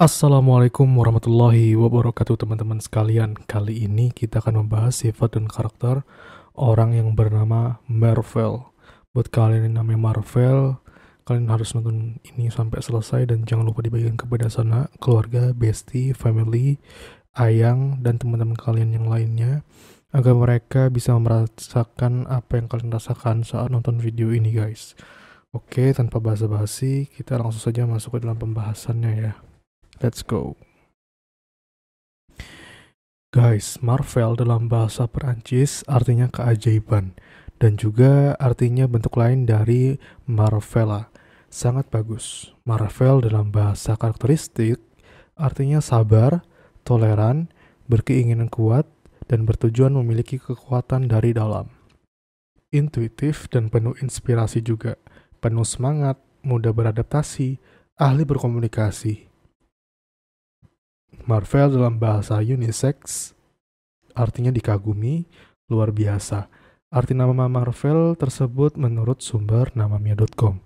Assalamualaikum warahmatullahi wabarakatuh teman-teman sekalian Kali ini kita akan membahas sifat dan karakter orang yang bernama Marvel Buat kalian yang namanya Marvel Kalian harus nonton ini sampai selesai dan jangan lupa dibagikan kepada sana Keluarga, bestie, family, ayang, dan teman-teman kalian yang lainnya Agar mereka bisa merasakan apa yang kalian rasakan saat nonton video ini guys Oke, tanpa basa-basi, kita langsung saja masuk ke dalam pembahasannya ya. Let's go. Guys, Marvel dalam bahasa Perancis artinya keajaiban dan juga artinya bentuk lain dari Marvela. Sangat bagus. Marvel dalam bahasa karakteristik artinya sabar, toleran, berkeinginan kuat, dan bertujuan memiliki kekuatan dari dalam. Intuitif dan penuh inspirasi juga, penuh semangat, mudah beradaptasi, ahli berkomunikasi, Marvel dalam bahasa unisex artinya dikagumi luar biasa. Arti nama Marvel tersebut menurut sumber namamia.com.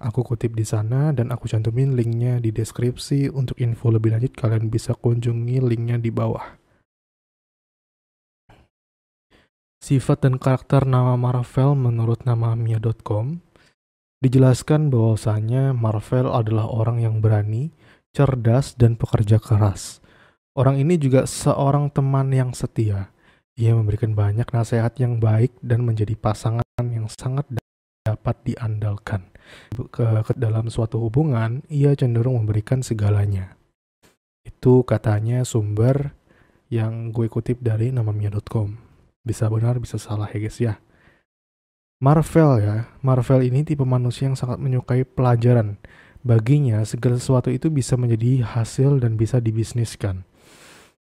Aku kutip di sana dan aku cantumin linknya di deskripsi. Untuk info lebih lanjut kalian bisa kunjungi linknya di bawah. Sifat dan karakter nama Marvel menurut namamia.com dijelaskan bahwasanya Marvel adalah orang yang berani, cerdas, dan pekerja keras. Orang ini juga seorang teman yang setia. Ia memberikan banyak nasihat yang baik dan menjadi pasangan yang sangat dapat diandalkan. Ke, ke dalam suatu hubungan, ia cenderung memberikan segalanya. Itu katanya sumber yang gue kutip dari namamia.com. Bisa benar, bisa salah ya guys ya. Marvel ya, Marvel ini tipe manusia yang sangat menyukai pelajaran. Baginya, segala sesuatu itu bisa menjadi hasil dan bisa dibisniskan.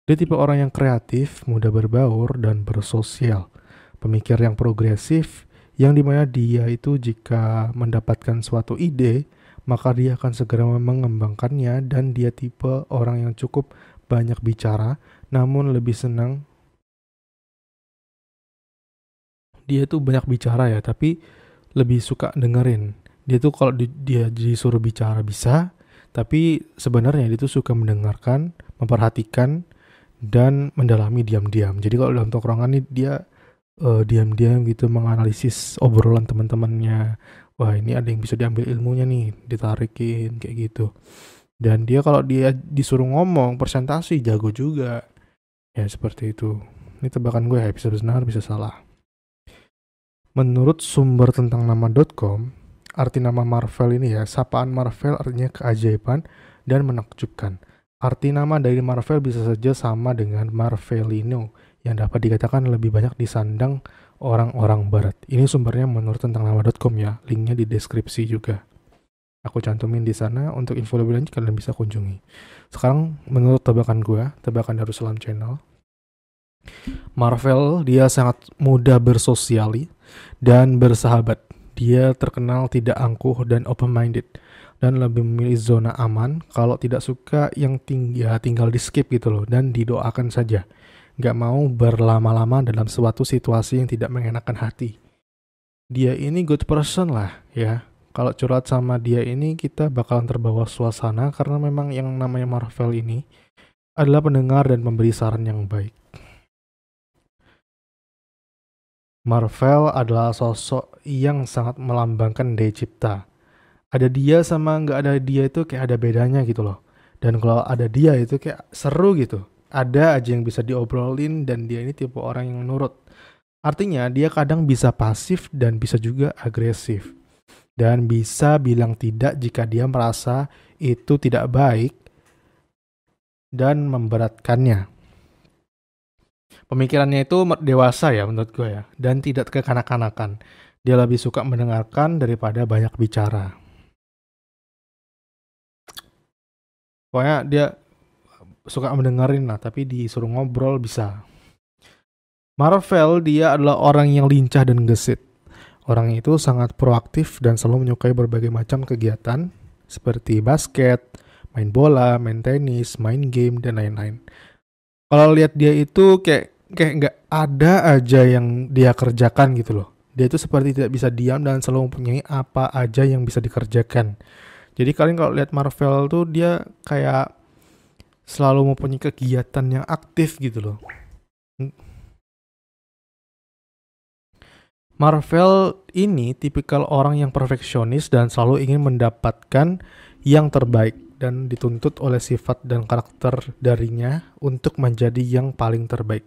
Dia tipe orang yang kreatif, mudah berbaur, dan bersosial. Pemikir yang progresif, yang dimana dia itu jika mendapatkan suatu ide, maka dia akan segera mengembangkannya dan dia tipe orang yang cukup banyak bicara, namun lebih senang dia tuh banyak bicara ya, tapi lebih suka dengerin. Dia tuh kalau di, dia disuruh bicara bisa, tapi sebenarnya dia tuh suka mendengarkan, memperhatikan, dan mendalami diam-diam. Jadi kalau dalam tongkrongan nih dia uh, diam-diam gitu menganalisis obrolan teman-temannya. Wah ini ada yang bisa diambil ilmunya nih, ditarikin kayak gitu. Dan dia kalau dia disuruh ngomong presentasi jago juga. Ya seperti itu. Ini tebakan gue ya bisa benar bisa salah. Menurut sumber tentang nama.com, arti nama Marvel ini ya, sapaan Marvel artinya keajaiban dan menakjubkan. Arti nama dari Marvel bisa saja sama dengan Marvelino, yang dapat dikatakan lebih banyak disandang orang-orang barat. Ini sumbernya menurut tentang nama.com ya, linknya di deskripsi juga. Aku cantumin di sana untuk info lebih lanjut kalian bisa kunjungi. Sekarang menurut tebakan gue, tebakan dari Darussalam Channel, Marvel dia sangat mudah bersosiali dan bersahabat. Dia terkenal tidak angkuh dan open-minded dan lebih memilih zona aman. Kalau tidak suka yang tinggi, ya tinggal di skip gitu loh dan didoakan saja. Gak mau berlama-lama dalam suatu situasi yang tidak mengenakan hati. Dia ini good person lah ya. Kalau curhat sama dia ini kita bakalan terbawa suasana karena memang yang namanya Marvel ini adalah pendengar dan memberi saran yang baik. Marvel adalah sosok yang sangat melambangkan daya cipta ada dia sama nggak ada dia itu kayak ada bedanya gitu loh dan kalau ada dia itu kayak seru gitu ada aja yang bisa diobrolin dan dia ini tipe orang yang nurut artinya dia kadang bisa pasif dan bisa juga agresif dan bisa bilang tidak jika dia merasa itu tidak baik dan memberatkannya. Pemikirannya itu dewasa ya menurut gue ya, dan tidak kekanak-kanakan. Dia lebih suka mendengarkan daripada banyak bicara. pokoknya dia suka mendengarin lah tapi disuruh ngobrol bisa Marvel dia adalah orang yang lincah dan gesit. Orang itu sangat proaktif dan selalu menyukai berbagai macam kegiatan seperti basket, main bola, main tenis, main game dan lain-lain. Kalau lihat dia itu kayak kayak nggak ada aja yang dia kerjakan gitu loh. Dia itu seperti tidak bisa diam dan selalu mempunyai apa aja yang bisa dikerjakan. Jadi kalian kalau lihat Marvel tuh dia kayak selalu mempunyai kegiatan yang aktif gitu loh. Marvel ini tipikal orang yang perfeksionis dan selalu ingin mendapatkan yang terbaik dan dituntut oleh sifat dan karakter darinya untuk menjadi yang paling terbaik.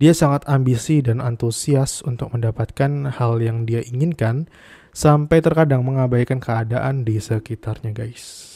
Dia sangat ambisi dan antusias untuk mendapatkan hal yang dia inginkan sampai terkadang mengabaikan keadaan di sekitarnya, guys.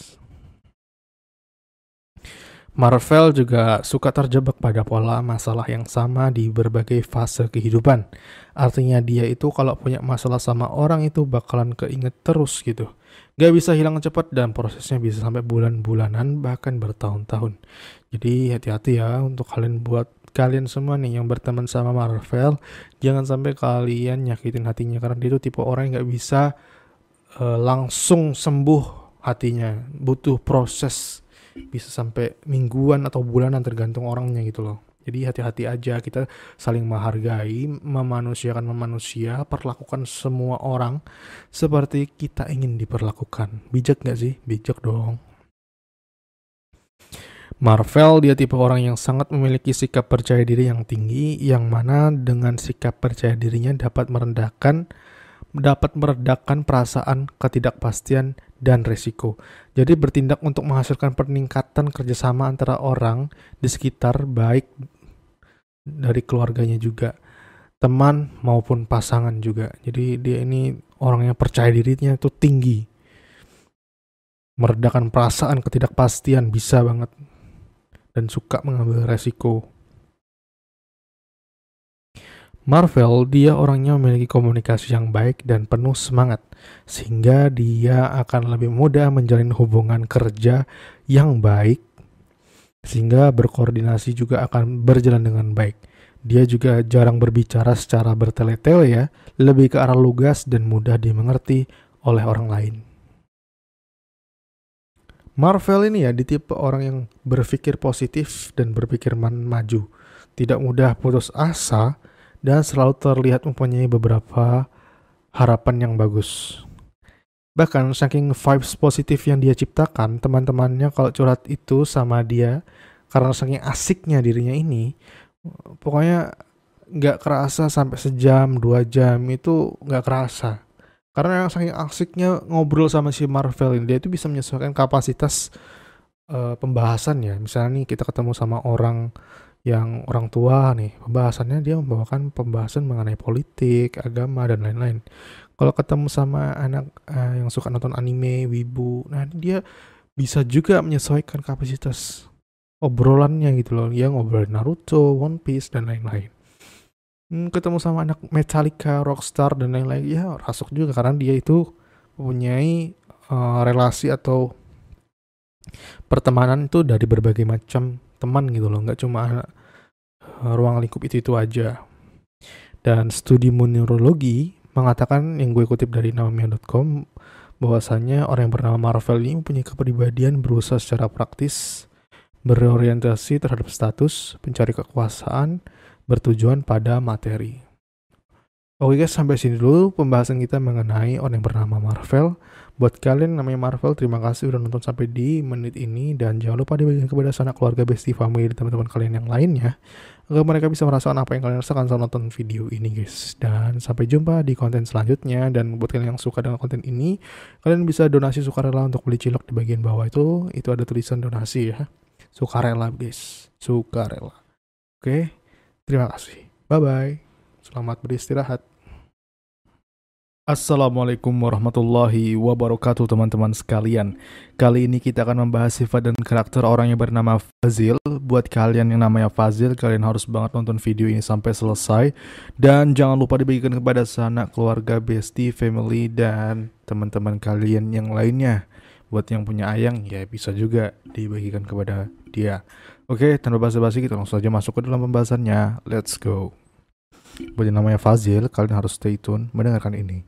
Marvel juga suka terjebak pada pola masalah yang sama di berbagai fase kehidupan. Artinya dia itu kalau punya masalah sama orang itu bakalan keinget terus gitu. Gak bisa hilang cepat dan prosesnya bisa sampai bulan-bulanan bahkan bertahun-tahun. Jadi hati-hati ya untuk kalian buat kalian semua nih yang berteman sama Marvel, jangan sampai kalian nyakitin hatinya karena dia itu tipe orang yang gak bisa uh, langsung sembuh hatinya, butuh proses bisa sampai mingguan atau bulanan tergantung orangnya gitu loh. Jadi hati-hati aja kita saling menghargai, memanusiakan memanusia, perlakukan semua orang seperti kita ingin diperlakukan. Bijak nggak sih? Bijak dong. Marvel dia tipe orang yang sangat memiliki sikap percaya diri yang tinggi yang mana dengan sikap percaya dirinya dapat merendahkan dapat meredakan perasaan ketidakpastian dan resiko. Jadi bertindak untuk menghasilkan peningkatan kerjasama antara orang di sekitar baik dari keluarganya juga, teman maupun pasangan juga. Jadi dia ini orang yang percaya dirinya itu tinggi. Meredakan perasaan ketidakpastian bisa banget dan suka mengambil resiko. Marvel, dia orangnya memiliki komunikasi yang baik dan penuh semangat, sehingga dia akan lebih mudah menjalin hubungan kerja yang baik, sehingga berkoordinasi juga akan berjalan dengan baik. Dia juga jarang berbicara secara bertele-tele ya, lebih ke arah lugas dan mudah dimengerti oleh orang lain. Marvel ini ya di tipe orang yang berpikir positif dan berpikir maju. Tidak mudah putus asa dan selalu terlihat mempunyai beberapa harapan yang bagus. Bahkan saking vibes positif yang dia ciptakan, teman-temannya kalau curhat itu sama dia karena saking asiknya dirinya ini, pokoknya nggak kerasa sampai sejam dua jam itu nggak kerasa karena yang saking asiknya ngobrol sama si Marvel ini dia itu bisa menyesuaikan kapasitas uh, pembahasan ya misalnya nih kita ketemu sama orang yang orang tua nih pembahasannya dia membawakan pembahasan mengenai politik agama dan lain-lain kalau ketemu sama anak uh, yang suka nonton anime wibu nah dia bisa juga menyesuaikan kapasitas obrolannya gitu loh yang ngobrol Naruto One Piece dan lain-lain Hmm, ketemu sama anak Metallica, Rockstar dan lain-lain ya rasuk juga karena dia itu mempunyai uh, relasi atau pertemanan itu dari berbagai macam teman gitu loh nggak cuma anak eh, ruang lingkup itu itu aja dan studi neurologi mengatakan yang gue kutip dari namanya.com bahwasanya orang yang bernama Marvel ini mempunyai kepribadian berusaha secara praktis berorientasi terhadap status, pencari kekuasaan, bertujuan pada materi. Oke guys, sampai sini dulu pembahasan kita mengenai orang yang bernama Marvel. Buat kalian yang namanya Marvel, terima kasih udah nonton sampai di menit ini. Dan jangan lupa dibagikan kepada sanak keluarga, bestie, family, dan teman-teman kalian yang lainnya. Agar mereka bisa merasakan apa yang kalian rasakan saat nonton video ini guys. Dan sampai jumpa di konten selanjutnya. Dan buat kalian yang suka dengan konten ini, kalian bisa donasi sukarela untuk beli cilok di bagian bawah itu. Itu ada tulisan donasi ya. Sukarela guys, sukarela. Oke. Okay? Terima kasih. Bye-bye. Selamat beristirahat. Assalamualaikum warahmatullahi wabarakatuh teman-teman sekalian Kali ini kita akan membahas sifat dan karakter orang yang bernama Fazil Buat kalian yang namanya Fazil, kalian harus banget nonton video ini sampai selesai Dan jangan lupa dibagikan kepada sanak keluarga, bestie, family, dan teman-teman kalian yang lainnya Buat yang punya ayang, ya bisa juga dibagikan kepada dia Oke, tanpa basa-basi kita langsung saja masuk ke dalam pembahasannya. Let's go. Bagi namanya Fazil, kalian harus stay tune mendengarkan ini.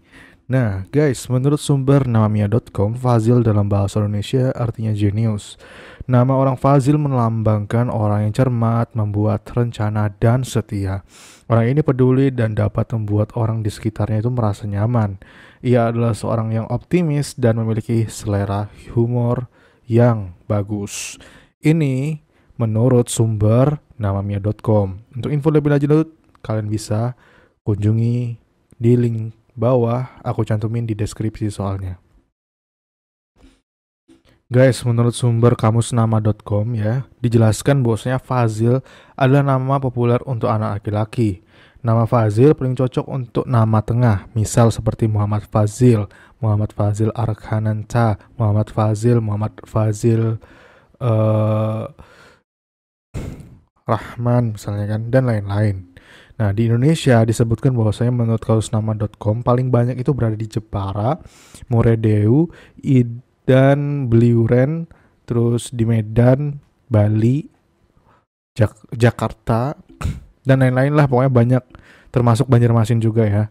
Nah, guys, menurut sumber namamia.com, Fazil dalam bahasa Indonesia artinya jenius. Nama orang Fazil melambangkan orang yang cermat, membuat rencana dan setia. Orang ini peduli dan dapat membuat orang di sekitarnya itu merasa nyaman. Ia adalah seorang yang optimis dan memiliki selera humor yang bagus. Ini menurut sumber namamia.com. Untuk info lebih lanjut, kalian bisa kunjungi di link bawah, aku cantumin di deskripsi soalnya. Guys, menurut sumber kamusnama.com ya, dijelaskan bahwasanya Fazil adalah nama populer untuk anak laki-laki. Nama Fazil paling cocok untuk nama tengah, misal seperti Muhammad Fazil, Muhammad Fazil Arkhananta, Muhammad Fazil, Muhammad Fazil uh, Rahman misalnya kan dan lain-lain. Nah, di Indonesia disebutkan bahwasanya menurut kausnama.com paling banyak itu berada di Jepara, Muredeu, Idan, Beliuren, terus di Medan, Bali, Jak Jakarta, dan lain-lain lah pokoknya banyak termasuk Banjarmasin juga ya.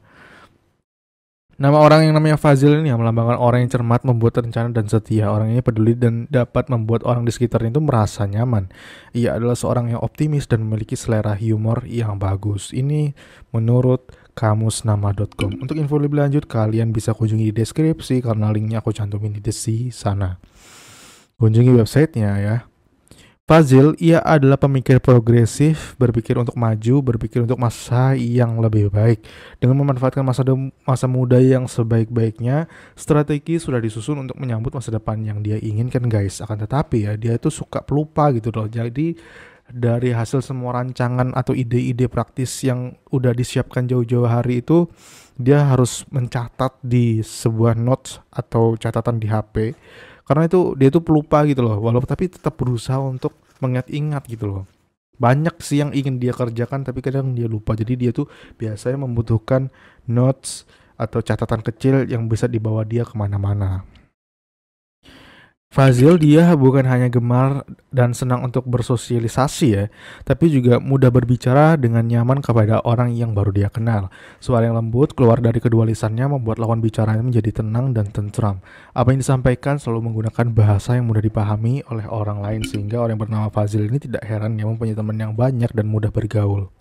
Nama orang yang namanya Fazil ini ya, melambangkan orang yang cermat, membuat rencana dan setia. Orang ini peduli dan dapat membuat orang di sekitarnya itu merasa nyaman. Ia adalah seorang yang optimis dan memiliki selera humor yang bagus. Ini menurut kamusnama.com. Untuk info lebih lanjut, kalian bisa kunjungi di deskripsi karena linknya aku cantumin di desi sana. Kunjungi websitenya ya. Fazil, ia adalah pemikir progresif, berpikir untuk maju, berpikir untuk masa yang lebih baik. Dengan memanfaatkan masa, masa muda yang sebaik-baiknya, strategi sudah disusun untuk menyambut masa depan yang dia inginkan guys. Akan tetapi ya, dia itu suka pelupa gitu loh. Jadi dari hasil semua rancangan atau ide-ide praktis yang udah disiapkan jauh-jauh hari itu, dia harus mencatat di sebuah notes atau catatan di HP karena itu dia tuh pelupa gitu loh walaupun tapi tetap berusaha untuk mengingat-ingat gitu loh banyak sih yang ingin dia kerjakan tapi kadang dia lupa jadi dia tuh biasanya membutuhkan notes atau catatan kecil yang bisa dibawa dia kemana-mana Fazil dia bukan hanya gemar dan senang untuk bersosialisasi ya, tapi juga mudah berbicara dengan nyaman kepada orang yang baru dia kenal. Suara yang lembut keluar dari kedua lisannya membuat lawan bicaranya menjadi tenang dan tentram. Apa yang disampaikan selalu menggunakan bahasa yang mudah dipahami oleh orang lain sehingga orang yang bernama Fazil ini tidak heran yang mempunyai teman yang banyak dan mudah bergaul.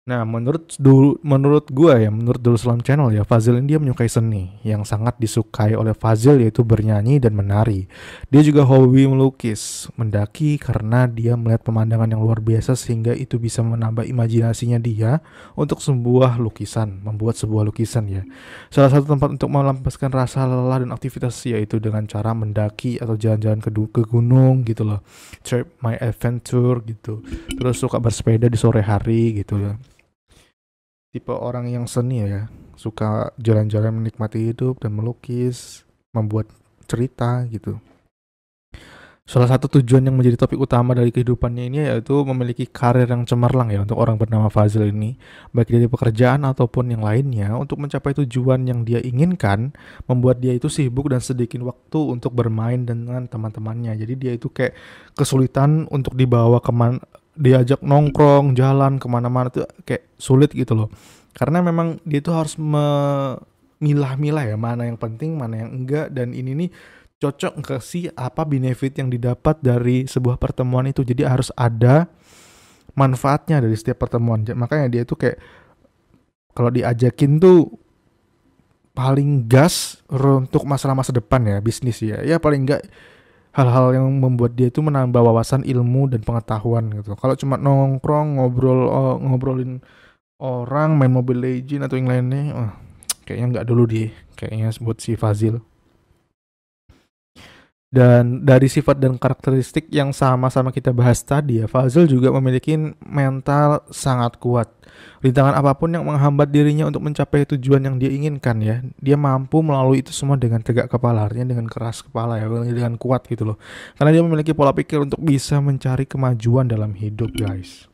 Nah, menurut dulu menurut gua ya, menurut dulu selam Channel ya, Fazil ini dia menyukai seni yang sangat disukai oleh Fazil yaitu bernyanyi dan menari. Dia juga hobi melukis, mendaki karena dia melihat pemandangan yang luar biasa sehingga itu bisa menambah imajinasinya dia untuk sebuah lukisan, membuat sebuah lukisan ya. Salah satu tempat untuk melampiaskan rasa lelah dan aktivitas yaitu dengan cara mendaki atau jalan-jalan ke, ke gunung gitu loh. Trip my adventure gitu. Terus suka bersepeda di sore hari gitu ya tipe orang yang seni ya suka jalan-jalan menikmati hidup dan melukis membuat cerita gitu Salah satu tujuan yang menjadi topik utama dari kehidupannya ini yaitu memiliki karir yang cemerlang ya untuk orang bernama Fazil ini, baik dari pekerjaan ataupun yang lainnya, untuk mencapai tujuan yang dia inginkan, membuat dia itu sibuk dan sedikit waktu untuk bermain dengan teman-temannya. Jadi dia itu kayak kesulitan untuk dibawa keman diajak nongkrong jalan kemana-mana tuh kayak sulit gitu loh karena memang dia tuh harus memilah-milah ya mana yang penting mana yang enggak dan ini nih cocok ke si apa benefit yang didapat dari sebuah pertemuan itu jadi harus ada manfaatnya dari setiap pertemuan makanya dia tuh kayak kalau diajakin tuh paling gas untuk masalah masa depan ya bisnis ya ya paling enggak hal-hal yang membuat dia itu menambah wawasan ilmu dan pengetahuan gitu kalau cuma nongkrong ngobrol oh, ngobrolin orang main Mobile Legend atau yang lainnya oh, kayaknya nggak dulu deh kayaknya buat si Fazil dan dari sifat dan karakteristik yang sama-sama kita bahas tadi ya, Fazil juga memiliki mental sangat kuat. Rintangan apapun yang menghambat dirinya untuk mencapai tujuan yang dia inginkan ya, dia mampu melalui itu semua dengan tegak kepala, artinya dengan keras kepala ya, dengan kuat gitu loh. Karena dia memiliki pola pikir untuk bisa mencari kemajuan dalam hidup guys.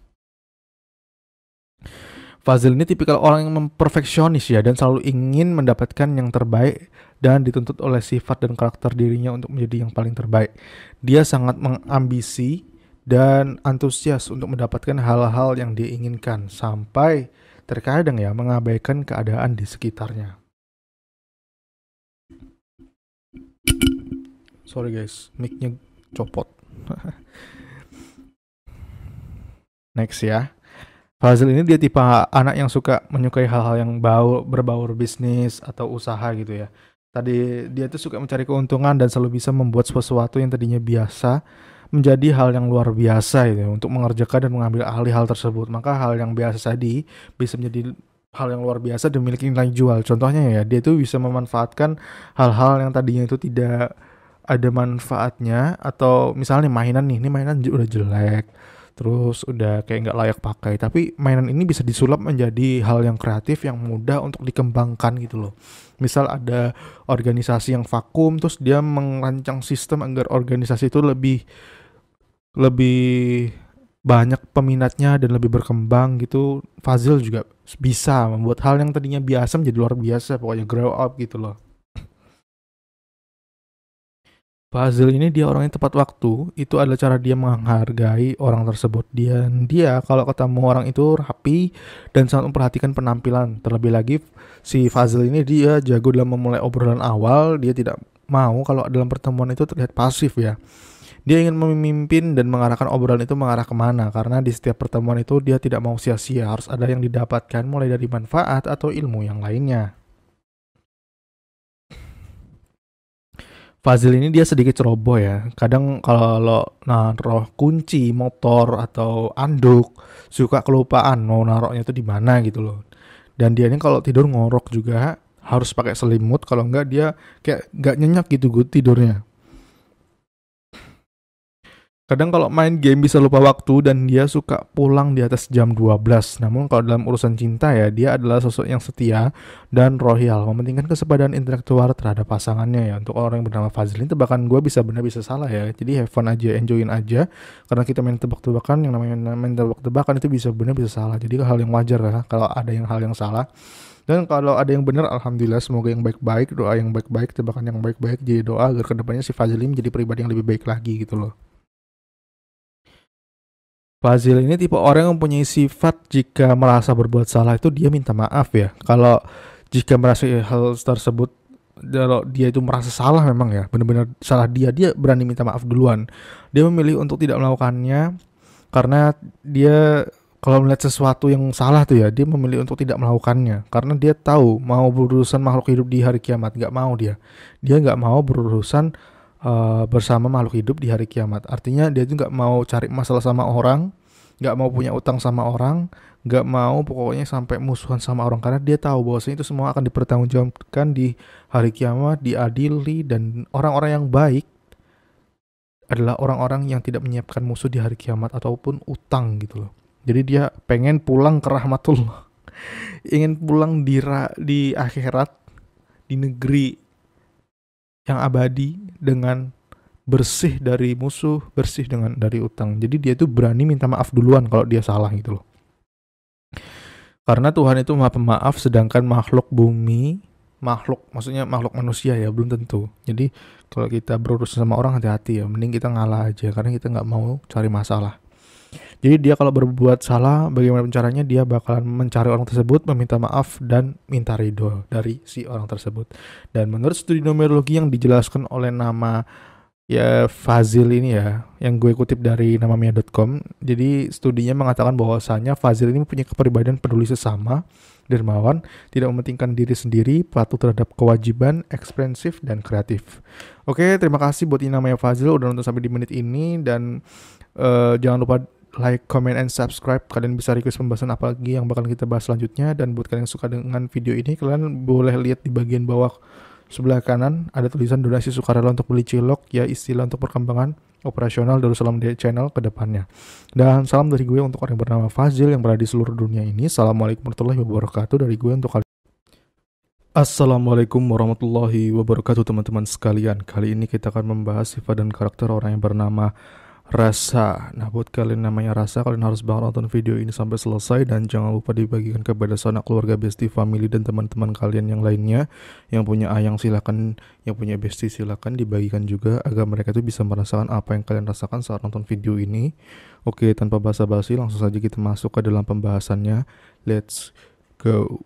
Fazil ini tipikal orang yang memperfeksionis ya dan selalu ingin mendapatkan yang terbaik dan dituntut oleh sifat dan karakter dirinya untuk menjadi yang paling terbaik. Dia sangat mengambisi dan antusias untuk mendapatkan hal-hal yang diinginkan sampai terkadang ya mengabaikan keadaan di sekitarnya. Sorry guys, mic-nya copot. Next ya. Fazil ini dia tipe anak yang suka menyukai hal-hal yang bau berbaur bisnis atau usaha gitu ya. Tadi dia itu suka mencari keuntungan dan selalu bisa membuat sesuatu yang tadinya biasa menjadi hal yang luar biasa itu ya, untuk mengerjakan dan mengambil ahli hal tersebut. Maka hal yang biasa tadi bisa menjadi hal yang luar biasa dan memiliki nilai jual. Contohnya ya, dia itu bisa memanfaatkan hal-hal yang tadinya itu tidak ada manfaatnya atau misalnya mainan nih, ini mainan udah jelek terus udah kayak nggak layak pakai tapi mainan ini bisa disulap menjadi hal yang kreatif yang mudah untuk dikembangkan gitu loh misal ada organisasi yang vakum terus dia merancang sistem agar organisasi itu lebih lebih banyak peminatnya dan lebih berkembang gitu Fazil juga bisa membuat hal yang tadinya biasa menjadi luar biasa pokoknya grow up gitu loh Fazil ini dia orangnya tepat waktu, itu adalah cara dia menghargai orang tersebut. Dia dia kalau ketemu orang itu rapi dan sangat memperhatikan penampilan. Terlebih lagi si Fazil ini dia jago dalam memulai obrolan awal, dia tidak mau kalau dalam pertemuan itu terlihat pasif ya. Dia ingin memimpin dan mengarahkan obrolan itu mengarah kemana karena di setiap pertemuan itu dia tidak mau sia-sia, harus ada yang didapatkan mulai dari manfaat atau ilmu yang lainnya. Fazil ini dia sedikit ceroboh ya. Kadang kalau lo naruh kunci motor atau anduk suka kelupaan mau naroknya itu di mana gitu loh. Dan dia ini kalau tidur ngorok juga harus pakai selimut kalau enggak dia kayak nggak nyenyak gitu gue tidurnya. Kadang kalau main game bisa lupa waktu dan dia suka pulang di atas jam 12. Namun kalau dalam urusan cinta ya, dia adalah sosok yang setia dan royal. Mementingkan kesepadaan intelektual terhadap pasangannya ya. Untuk orang yang bernama Fazlin, ini tebakan gue bisa benar bisa salah ya. Jadi have fun aja, enjoyin aja. Karena kita main tebak-tebakan, yang namanya main tebak-tebakan itu bisa benar bisa salah. Jadi hal yang wajar ya, kalau ada yang hal yang salah. Dan kalau ada yang benar, alhamdulillah semoga yang baik-baik, doa yang baik-baik, tebakan yang baik-baik jadi doa agar kedepannya si Fazlin menjadi pribadi yang lebih baik lagi gitu loh. Fazil ini tipe orang yang mempunyai sifat jika merasa berbuat salah itu dia minta maaf ya. Kalau jika merasa hal tersebut kalau dia itu merasa salah memang ya, benar-benar salah dia, dia berani minta maaf duluan. Dia memilih untuk tidak melakukannya karena dia kalau melihat sesuatu yang salah tuh ya, dia memilih untuk tidak melakukannya karena dia tahu mau berurusan makhluk hidup di hari kiamat nggak mau dia. Dia nggak mau berurusan Eh, bersama makhluk hidup di hari kiamat. Artinya dia juga nggak mau cari masalah sama orang, nggak mau punya utang sama orang, nggak mau pokoknya sampai musuhan sama orang karena dia tahu bahwasanya itu semua akan dipertanggungjawabkan di hari kiamat, diadili dan orang-orang yang baik adalah orang-orang yang tidak menyiapkan musuh di hari kiamat ataupun utang gitu loh. Jadi dia pengen pulang ke rahmatullah. Ingin pulang di di akhirat di negeri yang abadi dengan bersih dari musuh, bersih dengan dari utang. Jadi dia itu berani minta maaf duluan kalau dia salah gitu loh. Karena Tuhan itu maha pemaaf sedangkan makhluk bumi, makhluk maksudnya makhluk manusia ya belum tentu. Jadi kalau kita berurusan sama orang hati-hati ya, mending kita ngalah aja karena kita nggak mau cari masalah. Jadi dia kalau berbuat salah, bagaimana caranya dia bakalan mencari orang tersebut, meminta maaf dan minta ridho dari si orang tersebut. Dan menurut studi numerologi yang dijelaskan oleh nama ya Fazil ini ya, yang gue kutip dari namamia.com. Jadi studinya mengatakan bahwasanya Fazil ini punya kepribadian peduli sesama, dermawan, tidak mementingkan diri sendiri, patuh terhadap kewajiban, ekspresif dan kreatif. Oke, terima kasih buat ini namanya Fazil udah nonton sampai di menit ini dan uh, jangan lupa like, comment, and subscribe. Kalian bisa request pembahasan apa lagi yang bakal kita bahas selanjutnya. Dan buat kalian yang suka dengan video ini, kalian boleh lihat di bagian bawah sebelah kanan ada tulisan donasi sukarela untuk beli cilok, ya istilah untuk perkembangan operasional Darussalam dari Channel ke depannya. Dan salam dari gue untuk orang yang bernama Fazil yang berada di seluruh dunia ini. Assalamualaikum warahmatullahi wabarakatuh dari gue untuk kalian. Assalamualaikum warahmatullahi wabarakatuh teman-teman sekalian. Kali ini kita akan membahas sifat dan karakter orang yang bernama rasa. Nah, buat kalian namanya rasa, kalian harus banget nonton video ini sampai selesai dan jangan lupa dibagikan kepada sanak keluarga bestie, family dan teman-teman kalian yang lainnya. Yang punya ayang silahkan, yang punya bestie silahkan dibagikan juga agar mereka itu bisa merasakan apa yang kalian rasakan saat nonton video ini. Oke, tanpa basa-basi langsung saja kita masuk ke dalam pembahasannya. Let's go.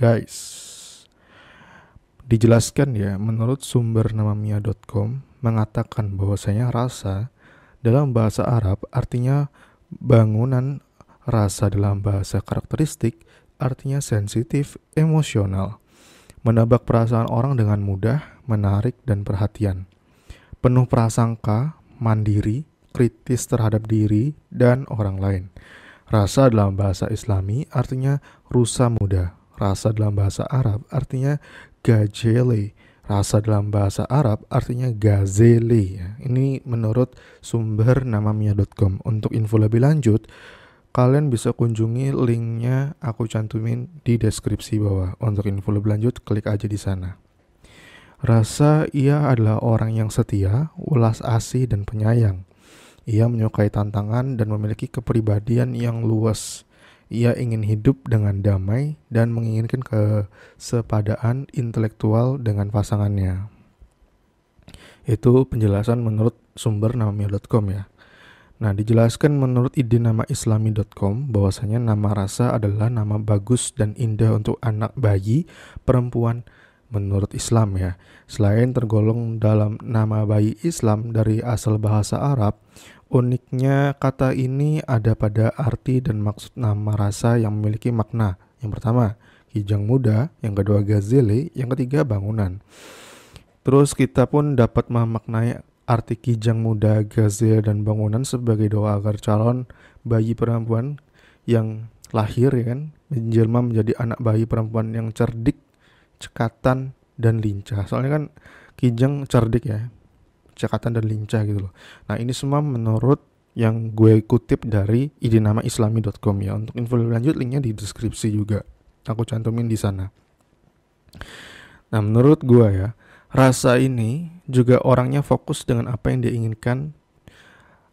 Guys. Dijelaskan ya, menurut sumber namamia.com mengatakan bahwasanya rasa dalam bahasa Arab artinya bangunan rasa dalam bahasa karakteristik artinya sensitif, emosional, menebak perasaan orang dengan mudah, menarik dan perhatian. Penuh prasangka, mandiri, kritis terhadap diri dan orang lain. Rasa dalam bahasa Islami artinya rusa muda. Rasa dalam bahasa Arab artinya gajele Rasa dalam bahasa Arab artinya gazelle. Ya. Ini menurut sumber namamia.com. Untuk info lebih lanjut, kalian bisa kunjungi linknya aku cantumin di deskripsi bawah. Untuk info lebih lanjut, klik aja di sana. Rasa ia adalah orang yang setia, ulas asih, dan penyayang. Ia menyukai tantangan dan memiliki kepribadian yang luas. Ia ingin hidup dengan damai dan menginginkan kesepadaan intelektual dengan pasangannya. Itu penjelasan menurut sumber namanya.com ya. Nah, dijelaskan menurut ide nama islami.com bahwasanya nama rasa adalah nama bagus dan indah untuk anak bayi perempuan menurut Islam ya. Selain tergolong dalam nama bayi Islam dari asal bahasa Arab, Uniknya, kata ini ada pada arti dan maksud nama rasa yang memiliki makna. Yang pertama, kijang muda, yang kedua gazeli, yang ketiga bangunan. Terus kita pun dapat memaknai arti kijang muda, gazelle, dan bangunan sebagai doa agar calon bayi perempuan yang lahir ya kan menjelma menjadi anak bayi perempuan yang cerdik, cekatan, dan lincah. Soalnya kan kijang cerdik ya, cekatan dan lincah gitu loh. Nah ini semua menurut yang gue kutip dari idinamaislami.com ya. Untuk info lebih lanjut linknya di deskripsi juga. Aku cantumin di sana. Nah menurut gue ya, rasa ini juga orangnya fokus dengan apa yang dia inginkan,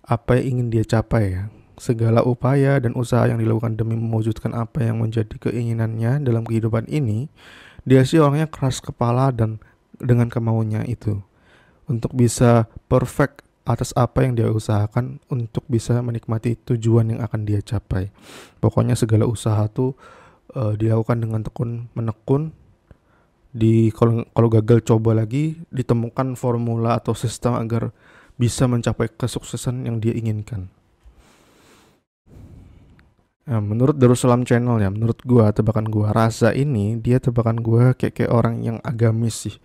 apa yang ingin dia capai ya. Segala upaya dan usaha yang dilakukan demi mewujudkan apa yang menjadi keinginannya dalam kehidupan ini, dia sih orangnya keras kepala dan dengan kemauannya itu untuk bisa perfect atas apa yang dia usahakan untuk bisa menikmati tujuan yang akan dia capai. Pokoknya segala usaha tuh uh, dilakukan dengan tekun menekun. Di kalau kalau gagal coba lagi ditemukan formula atau sistem agar bisa mencapai kesuksesan yang dia inginkan. Nah, menurut Darussalam Channel ya, menurut gua tebakan gua rasa ini dia tebakan gua kayak kayak orang yang agamis sih.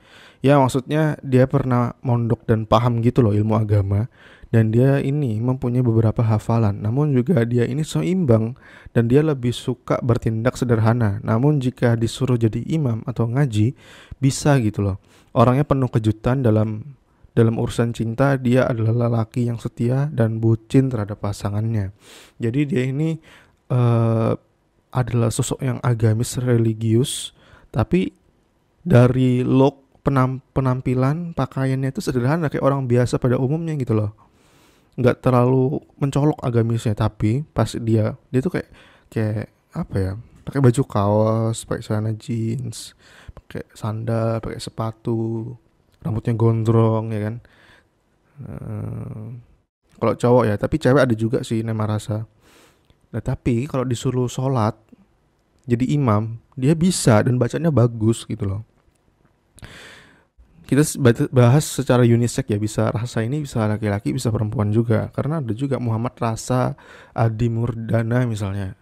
Ya maksudnya dia pernah mondok dan paham gitu loh ilmu agama dan dia ini mempunyai beberapa hafalan. Namun juga dia ini seimbang dan dia lebih suka bertindak sederhana. Namun jika disuruh jadi imam atau ngaji bisa gitu loh. Orangnya penuh kejutan dalam dalam urusan cinta dia adalah lelaki yang setia dan bucin terhadap pasangannya. Jadi dia ini uh, adalah sosok yang agamis religius tapi dari look penam, penampilan pakaiannya itu sederhana kayak orang biasa pada umumnya gitu loh nggak terlalu mencolok agamisnya tapi pas dia dia tuh kayak kayak apa ya pakai baju kaos pakai celana jeans pakai sandal pakai sepatu rambutnya gondrong ya kan eh, kalau cowok ya tapi cewek ada juga sih nama Rasa Nah tapi kalau disuruh sholat jadi imam dia bisa dan bacanya bagus gitu loh. Kita bahas secara unisex ya bisa rasa ini bisa laki-laki bisa perempuan juga karena ada juga Muhammad Rasa Adi Murdana misalnya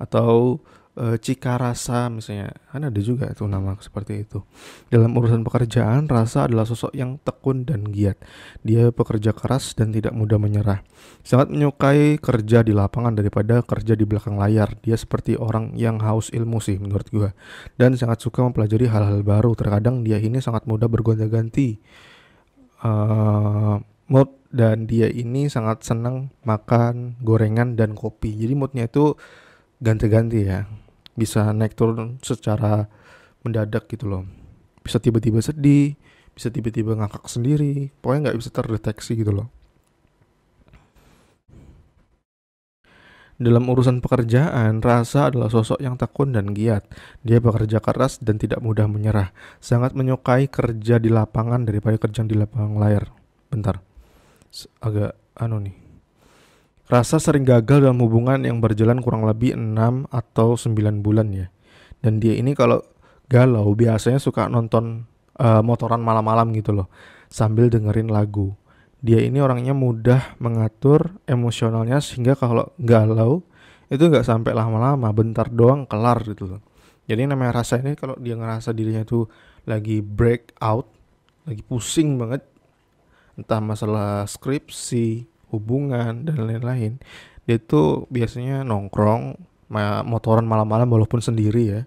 atau e, eh, cika rasa misalnya kan ada juga itu nama seperti itu dalam urusan pekerjaan rasa adalah sosok yang tekun dan giat dia pekerja keras dan tidak mudah menyerah sangat menyukai kerja di lapangan daripada kerja di belakang layar dia seperti orang yang haus ilmu sih menurut gua dan sangat suka mempelajari hal-hal baru terkadang dia ini sangat mudah bergonta-ganti uh, eh, mood dan dia ini sangat senang makan gorengan dan kopi jadi moodnya itu ganti-ganti ya bisa naik turun secara mendadak gitu loh bisa tiba-tiba sedih bisa tiba-tiba ngakak sendiri pokoknya nggak bisa terdeteksi gitu loh Dalam urusan pekerjaan, Rasa adalah sosok yang tekun dan giat. Dia bekerja keras dan tidak mudah menyerah. Sangat menyukai kerja di lapangan daripada kerja di lapangan layar. Bentar. Agak anu nih. Rasa sering gagal dalam hubungan yang berjalan kurang lebih 6 atau 9 bulan ya. Dan dia ini kalau galau biasanya suka nonton uh, motoran malam-malam gitu loh sambil dengerin lagu. Dia ini orangnya mudah mengatur emosionalnya sehingga kalau galau itu nggak sampai lama-lama, bentar doang kelar gitu loh. Jadi namanya rasa ini kalau dia ngerasa dirinya tuh lagi break out, lagi pusing banget entah masalah skripsi, hubungan dan lain-lain dia tuh biasanya nongkrong motoran malam-malam walaupun sendiri ya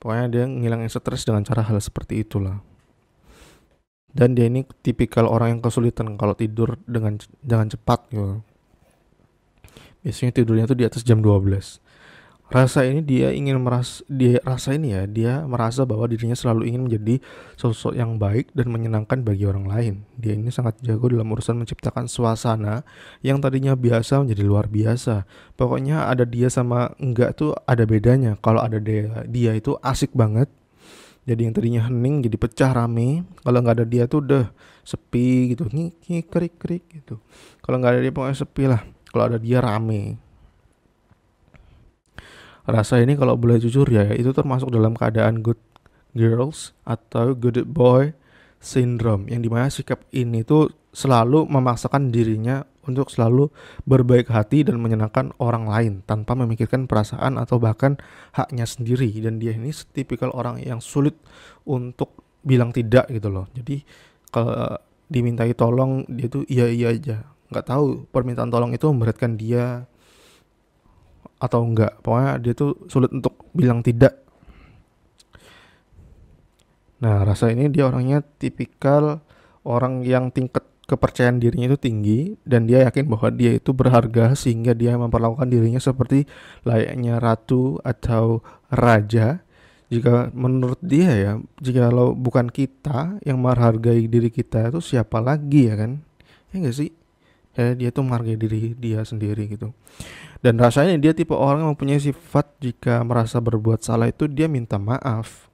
pokoknya dia ngilangin stres dengan cara hal seperti itulah dan dia ini tipikal orang yang kesulitan kalau tidur dengan dengan cepat gitu biasanya tidurnya tuh di atas jam 12 Rasa ini dia ingin meras dia rasa ini ya, dia merasa bahwa dirinya selalu ingin menjadi sosok yang baik dan menyenangkan bagi orang lain. Dia ini sangat jago dalam urusan menciptakan suasana yang tadinya biasa menjadi luar biasa. Pokoknya ada dia sama enggak tuh ada bedanya. Kalau ada dia, dia itu asik banget. Jadi yang tadinya hening jadi pecah rame. Kalau nggak ada dia tuh udah sepi gitu, nih krik krik gitu. Kalau nggak ada dia pokoknya sepi lah. Kalau ada dia rame rasa ini kalau boleh jujur ya itu termasuk dalam keadaan good girls atau good boy syndrome yang dimana sikap ini tuh selalu memaksakan dirinya untuk selalu berbaik hati dan menyenangkan orang lain tanpa memikirkan perasaan atau bahkan haknya sendiri dan dia ini tipikal orang yang sulit untuk bilang tidak gitu loh jadi kalau dimintai tolong dia tuh iya iya aja nggak tahu permintaan tolong itu memberatkan dia atau enggak pokoknya dia tuh sulit untuk bilang tidak nah rasa ini dia orangnya tipikal orang yang tingkat kepercayaan dirinya itu tinggi dan dia yakin bahwa dia itu berharga sehingga dia memperlakukan dirinya seperti layaknya ratu atau raja jika menurut dia ya jika lo bukan kita yang menghargai diri kita itu siapa lagi ya kan ya enggak sih ya dia tuh menghargai diri dia sendiri gitu dan rasanya dia tipe orang yang mempunyai sifat jika merasa berbuat salah itu dia minta maaf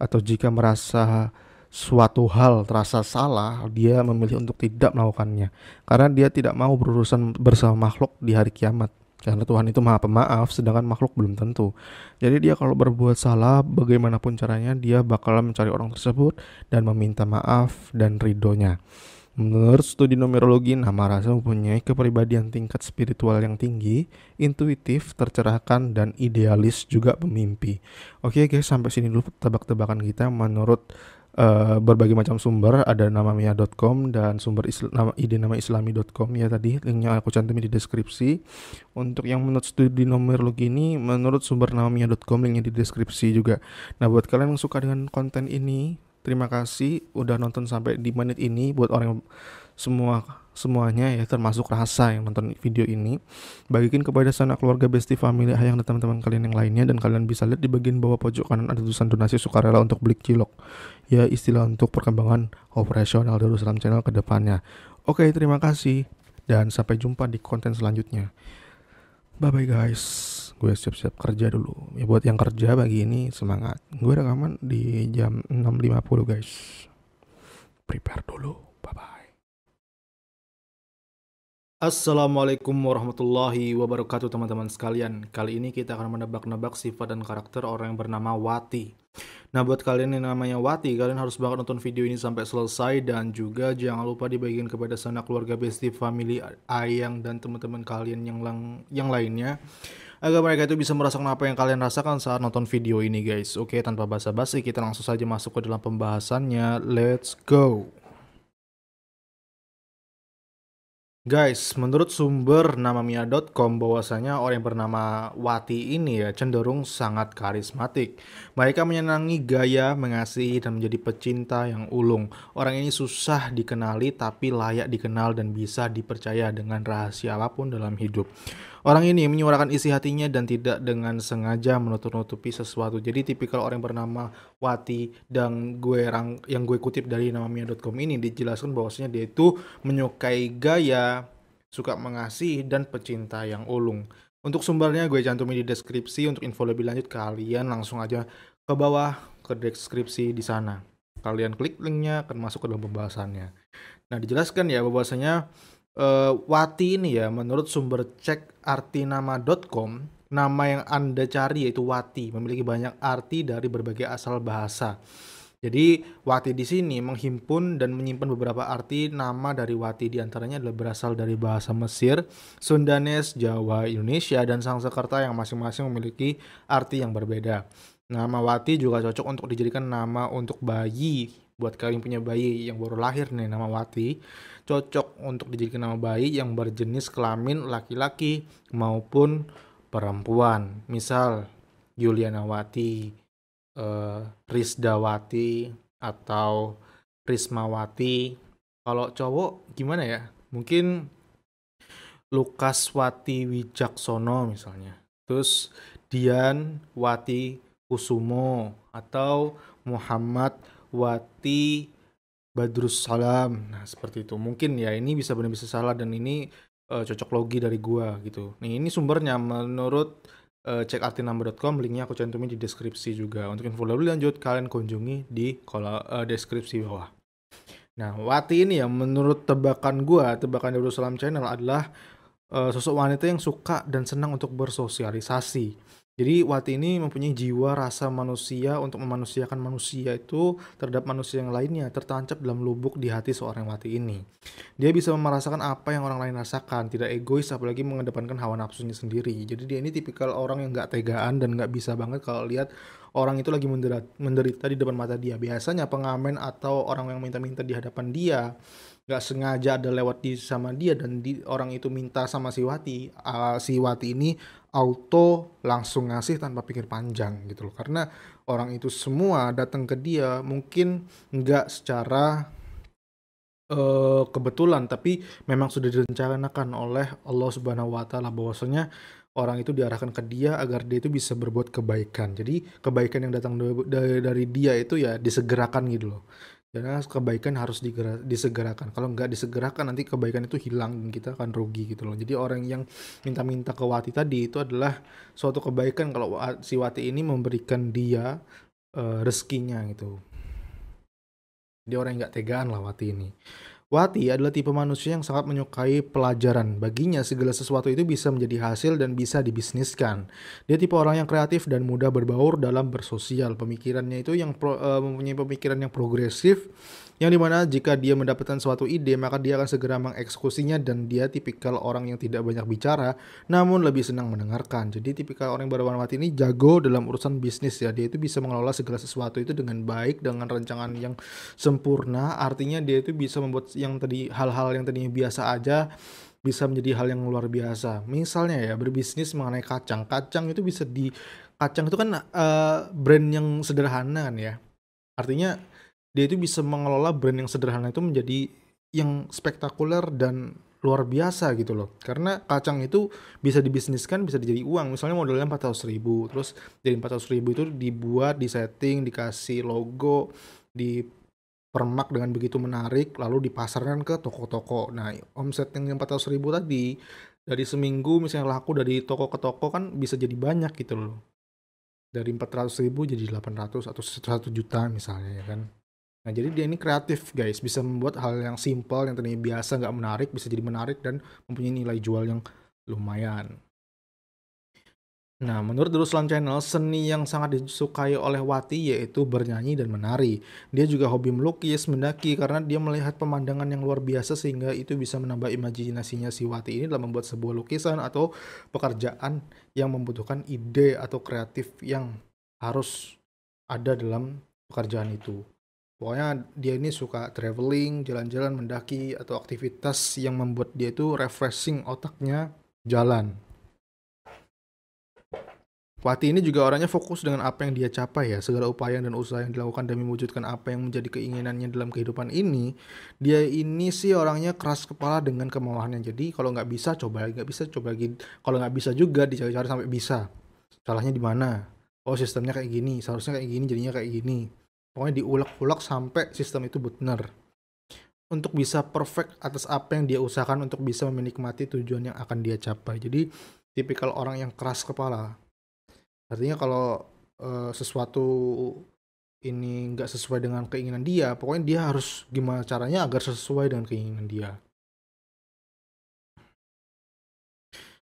atau jika merasa suatu hal terasa salah, dia memilih untuk tidak melakukannya karena dia tidak mau berurusan bersama makhluk di hari kiamat. Karena Tuhan itu Maha Pemaaf, sedangkan makhluk belum tentu. Jadi, dia kalau berbuat salah, bagaimanapun caranya, dia bakal mencari orang tersebut dan meminta maaf dan ridhonya. Menurut studi numerologi, nama rasa mempunyai kepribadian tingkat spiritual yang tinggi, intuitif, tercerahkan, dan idealis juga pemimpi. Oke guys, sampai sini dulu tebak-tebakan kita menurut Uh, berbagai macam sumber ada namamia.com dan sumber nama, ide nama islami.com ya tadi linknya aku cantumin di deskripsi untuk yang menurut studi numerologi ini menurut sumber namamia.com linknya di deskripsi juga nah buat kalian yang suka dengan konten ini Terima kasih udah nonton sampai di menit ini buat orang semua semuanya ya termasuk rasa yang nonton video ini bagikan kepada sanak keluarga besti family ayang dan teman-teman kalian yang lainnya dan kalian bisa lihat di bagian bawah pojok kanan ada tulisan donasi sukarela untuk beli cilok ya istilah untuk perkembangan operasional Darussalam channel kedepannya oke terima kasih dan sampai jumpa di konten selanjutnya bye bye guys gue siap-siap kerja dulu ya buat yang kerja pagi ini semangat gue rekaman di jam 6.50 guys prepare dulu bye bye Assalamualaikum warahmatullahi wabarakatuh teman-teman sekalian Kali ini kita akan menebak-nebak sifat dan karakter orang yang bernama Wati Nah buat kalian yang namanya Wati Kalian harus banget nonton video ini sampai selesai Dan juga jangan lupa dibagikan kepada sana keluarga bestie, family, ayang, dan teman-teman kalian yang, lang yang lainnya agar mereka itu bisa merasakan apa yang kalian rasakan saat nonton video ini guys. Oke, tanpa basa-basi kita langsung saja masuk ke dalam pembahasannya. Let's go. Guys, menurut sumber namamia.com bahwasanya orang yang bernama Wati ini ya cenderung sangat karismatik. Mereka menyenangi gaya, mengasihi dan menjadi pecinta yang ulung. Orang ini susah dikenali tapi layak dikenal dan bisa dipercaya dengan rahasia apapun dalam hidup. Orang ini menyuarakan isi hatinya dan tidak dengan sengaja menutup-nutupi sesuatu. Jadi tipikal orang yang bernama Wati dan gue rang, yang gue kutip dari namanya.com ini dijelaskan bahwasanya dia itu menyukai gaya, suka mengasihi dan pecinta yang ulung. Untuk sumbernya gue cantumin di deskripsi untuk info lebih lanjut kalian langsung aja ke bawah ke deskripsi di sana. Kalian klik linknya akan masuk ke dalam pembahasannya. Nah dijelaskan ya bahwasanya uh, Wati ini ya menurut sumber cek artinama.com nama yang Anda cari yaitu Wati memiliki banyak arti dari berbagai asal bahasa. Jadi Wati di sini menghimpun dan menyimpan beberapa arti nama dari Wati diantaranya adalah berasal dari bahasa Mesir, Sundanes, Jawa, Indonesia, dan Sangsekerta yang masing-masing memiliki arti yang berbeda. Nama Wati juga cocok untuk dijadikan nama untuk bayi buat kalian punya bayi yang baru lahir nih nama Wati cocok untuk dijadikan nama bayi yang berjenis kelamin laki-laki maupun perempuan misal Wati eh, Wati atau Rismawati kalau cowok gimana ya mungkin Lukas Wati Wijaksono misalnya terus Dian Wati Kusumo atau Muhammad Wati Badrus Salam. Nah, seperti itu. Mungkin ya ini bisa benar benar salah dan ini uh, cocok logi dari gua gitu. Nih, ini sumbernya menurut uh, eh, cek linknya aku cantumin di deskripsi juga. Untuk info lebih lanjut kalian kunjungi di kolom uh, deskripsi bawah. Nah, Wati ini ya menurut tebakan gua, tebakan Salam Channel adalah uh, sosok wanita yang suka dan senang untuk bersosialisasi jadi Wati ini mempunyai jiwa rasa manusia untuk memanusiakan manusia itu terhadap manusia yang lainnya tertancap dalam lubuk di hati seorang Wati ini. Dia bisa merasakan apa yang orang lain rasakan, tidak egois apalagi mengedepankan hawa nafsunya sendiri. Jadi dia ini tipikal orang yang gak tegaan dan gak bisa banget kalau lihat orang itu lagi menderita di depan mata dia. Biasanya pengamen atau orang yang minta-minta di hadapan dia nggak sengaja ada lewat di sama dia dan di, orang itu minta sama Si Wati, uh, Wati ini auto langsung ngasih tanpa pikir panjang gitu loh karena orang itu semua datang ke dia mungkin nggak secara uh, kebetulan tapi memang sudah direncanakan oleh Allah Subhanahu Wa Taala bahwasanya orang itu diarahkan ke dia agar dia itu bisa berbuat kebaikan jadi kebaikan yang datang dari, dari dia itu ya disegerakan gitu loh karena kebaikan harus disegerakan. Kalau nggak disegerakan nanti kebaikan itu hilang dan kita akan rugi gitu loh. Jadi orang yang minta-minta ke Wati tadi itu adalah suatu kebaikan kalau si Wati ini memberikan dia uh, rezekinya gitu. Dia orang yang nggak tegaan lah Wati ini. Wati adalah tipe manusia yang sangat menyukai pelajaran. Baginya, segala sesuatu itu bisa menjadi hasil dan bisa dibisniskan. Dia tipe orang yang kreatif dan mudah berbaur dalam bersosial. Pemikirannya itu yang pro, uh, mempunyai pemikiran yang progresif yang dimana jika dia mendapatkan suatu ide maka dia akan segera mengeksekusinya dan dia tipikal orang yang tidak banyak bicara namun lebih senang mendengarkan jadi tipikal orang yang mati ini jago dalam urusan bisnis ya dia itu bisa mengelola segala sesuatu itu dengan baik dengan rencangan yang sempurna artinya dia itu bisa membuat yang tadi hal-hal yang tadinya biasa aja bisa menjadi hal yang luar biasa. Misalnya ya berbisnis mengenai kacang. Kacang itu bisa di kacang itu kan uh, brand yang sederhana kan ya. Artinya dia itu bisa mengelola brand yang sederhana itu menjadi yang spektakuler dan luar biasa gitu loh karena kacang itu bisa dibisniskan bisa dijadi uang misalnya modalnya empat ratus ribu terus dari ratus ribu itu dibuat disetting dikasih logo di permak dengan begitu menarik lalu dipasarkan ke toko-toko nah omset yang ratus ribu tadi dari seminggu misalnya laku dari toko ke toko kan bisa jadi banyak gitu loh dari empat ratus ribu jadi delapan ratus atau 1 juta misalnya ya kan Nah, jadi dia ini kreatif, guys. Bisa membuat hal yang simple yang tadinya biasa, nggak menarik, bisa jadi menarik dan mempunyai nilai jual yang lumayan. Nah, menurut Ruslan Channel, seni yang sangat disukai oleh Wati yaitu bernyanyi dan menari. Dia juga hobi melukis, mendaki, karena dia melihat pemandangan yang luar biasa sehingga itu bisa menambah imajinasinya si Wati ini dalam membuat sebuah lukisan atau pekerjaan yang membutuhkan ide atau kreatif yang harus ada dalam pekerjaan itu. Pokoknya dia ini suka traveling, jalan-jalan, mendaki, atau aktivitas yang membuat dia itu refreshing otaknya jalan. Wati ini juga orangnya fokus dengan apa yang dia capai ya. Segala upaya dan usaha yang dilakukan demi mewujudkan apa yang menjadi keinginannya dalam kehidupan ini, dia ini sih orangnya keras kepala dengan kemauannya. Jadi kalau nggak bisa coba lagi, nggak bisa coba lagi. Kalau nggak bisa juga dicari-cari sampai bisa. Salahnya di mana? Oh sistemnya kayak gini, seharusnya kayak gini, jadinya kayak gini. Pokoknya diulek-ulek sampai sistem itu benar. Untuk bisa perfect atas apa yang dia usahakan untuk bisa menikmati tujuan yang akan dia capai. Jadi tipikal orang yang keras kepala. Artinya kalau e, sesuatu ini nggak sesuai dengan keinginan dia, pokoknya dia harus gimana caranya agar sesuai dengan keinginan dia.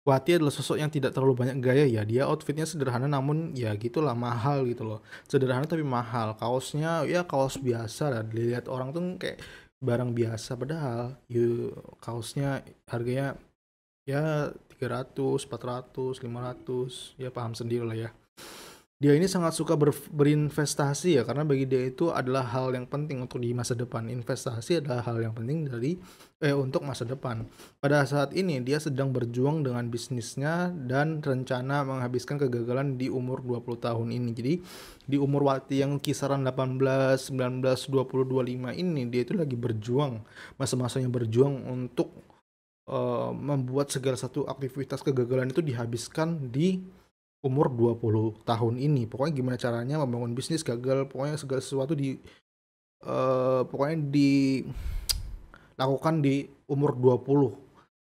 Wati adalah sosok yang tidak terlalu banyak gaya ya. Dia outfitnya sederhana namun ya gitulah mahal gitu loh. Sederhana tapi mahal. Kaosnya ya kaos biasa lah. Dilihat orang tuh kayak barang biasa padahal you ya kaosnya harganya ya 300, 400, 500 ya paham sendiri lah ya dia ini sangat suka ber, berinvestasi ya karena bagi dia itu adalah hal yang penting untuk di masa depan. Investasi adalah hal yang penting dari eh untuk masa depan. Pada saat ini dia sedang berjuang dengan bisnisnya dan rencana menghabiskan kegagalan di umur 20 tahun ini. Jadi di umur waktu yang kisaran 18, 19, 20, 25 ini dia itu lagi berjuang, masa-masanya berjuang untuk uh, membuat segala satu aktivitas kegagalan itu dihabiskan di umur 20 tahun ini. Pokoknya gimana caranya membangun bisnis gagal, pokoknya segala sesuatu di uh, pokoknya dilakukan di umur 20.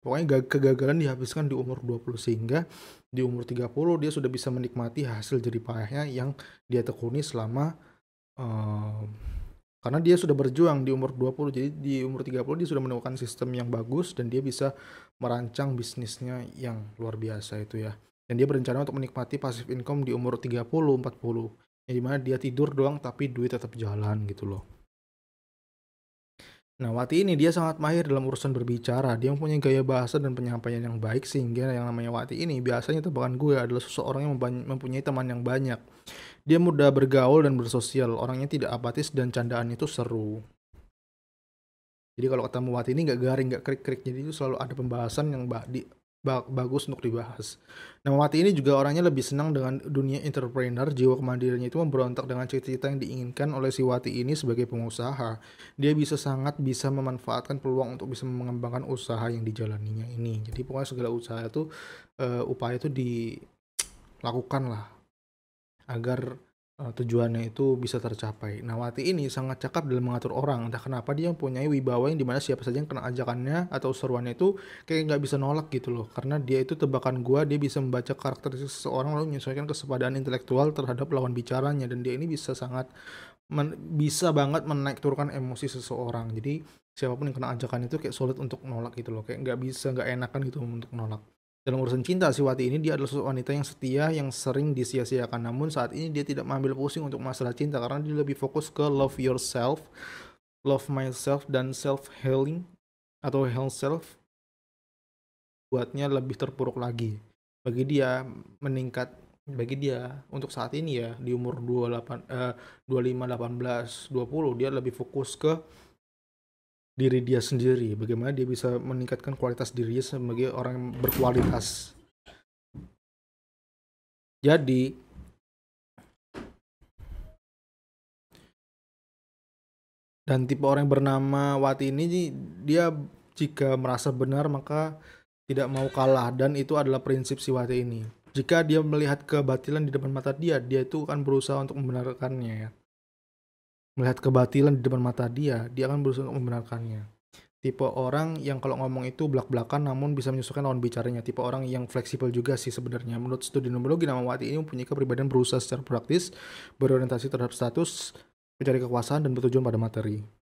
Pokoknya kegagalan dihabiskan di umur 20 sehingga di umur 30 dia sudah bisa menikmati hasil jerih payahnya yang dia tekuni selama uh, karena dia sudah berjuang di umur 20 jadi di umur 30 dia sudah menemukan sistem yang bagus dan dia bisa merancang bisnisnya yang luar biasa itu ya dan dia berencana untuk menikmati pasif income di umur 30 40 yang dimana dia tidur doang tapi duit tetap jalan gitu loh Nah, Wati ini dia sangat mahir dalam urusan berbicara. Dia mempunyai gaya bahasa dan penyampaian yang baik sehingga yang namanya Wati ini biasanya tebakan gue adalah seseorang yang mempunyai teman yang banyak. Dia mudah bergaul dan bersosial, orangnya tidak apatis dan candaan itu seru. Jadi kalau ketemu Wati ini nggak garing, nggak krik-krik, jadi itu selalu ada pembahasan yang di, bagus untuk dibahas. Nama Mati ini juga orangnya lebih senang dengan dunia entrepreneur, jiwa kemandiriannya itu memberontak dengan cita-cita yang diinginkan oleh si Wati ini sebagai pengusaha. Dia bisa sangat bisa memanfaatkan peluang untuk bisa mengembangkan usaha yang dijalaninya ini. Jadi pokoknya segala usaha itu uh, upaya itu dilakukan lah agar Eh, tujuannya itu bisa tercapai. Nah, wati ini sangat cakap dalam mengatur orang. Entah kenapa dia mempunyai wibawa yang dimana siapa saja yang kena ajakannya atau seruannya itu kayak nggak bisa nolak gitu loh. Karena dia itu tebakan gua, dia bisa membaca karakteristik seseorang lalu menyesuaikan kesepadaan intelektual terhadap lawan bicaranya dan dia ini bisa sangat men, bisa banget menaik turunkan emosi seseorang. Jadi siapapun yang kena ajakan itu kayak sulit untuk nolak gitu loh. Kayak nggak bisa nggak enakan gitu untuk nolak. Dalam urusan cinta, si Wati ini dia adalah sosok wanita yang setia yang sering disia-siakan. Namun saat ini dia tidak mengambil pusing untuk masalah cinta karena dia lebih fokus ke love yourself, love myself, dan self healing atau health self buatnya lebih terpuruk lagi. Bagi dia meningkat bagi dia untuk saat ini ya di umur 28 eh, 25 18 20 dia lebih fokus ke diri dia sendiri bagaimana dia bisa meningkatkan kualitas dirinya sebagai orang yang berkualitas jadi dan tipe orang yang bernama Wati ini dia jika merasa benar maka tidak mau kalah dan itu adalah prinsip si Wati ini jika dia melihat kebatilan di depan mata dia dia itu akan berusaha untuk membenarkannya ya melihat kebatilan di depan mata dia, dia akan berusaha untuk membenarkannya. Tipe orang yang kalau ngomong itu belak-belakan namun bisa menyusulkan lawan bicaranya. Tipe orang yang fleksibel juga sih sebenarnya. Menurut studi numerologi nama wati ini mempunyai kepribadian berusaha secara praktis, berorientasi terhadap status, mencari kekuasaan, dan bertujuan pada materi.